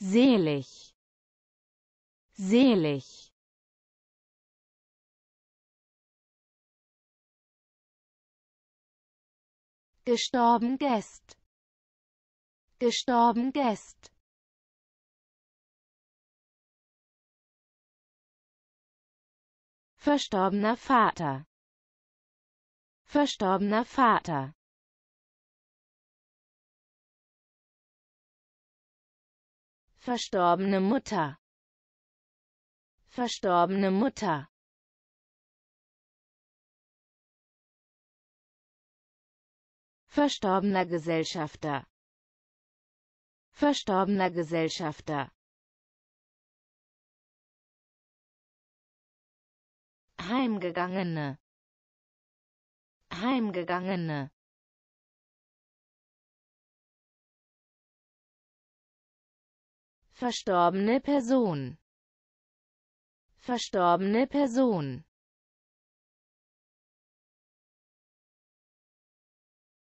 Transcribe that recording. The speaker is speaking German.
selig selig gestorben Gäst gestorben Gäst verstorbener Vater verstorbener Vater Verstorbene Mutter. Verstorbene Mutter. Verstorbener Gesellschafter. Verstorbener Gesellschafter. Heimgegangene. Heimgegangene. Verstorbene Person. Verstorbene Person.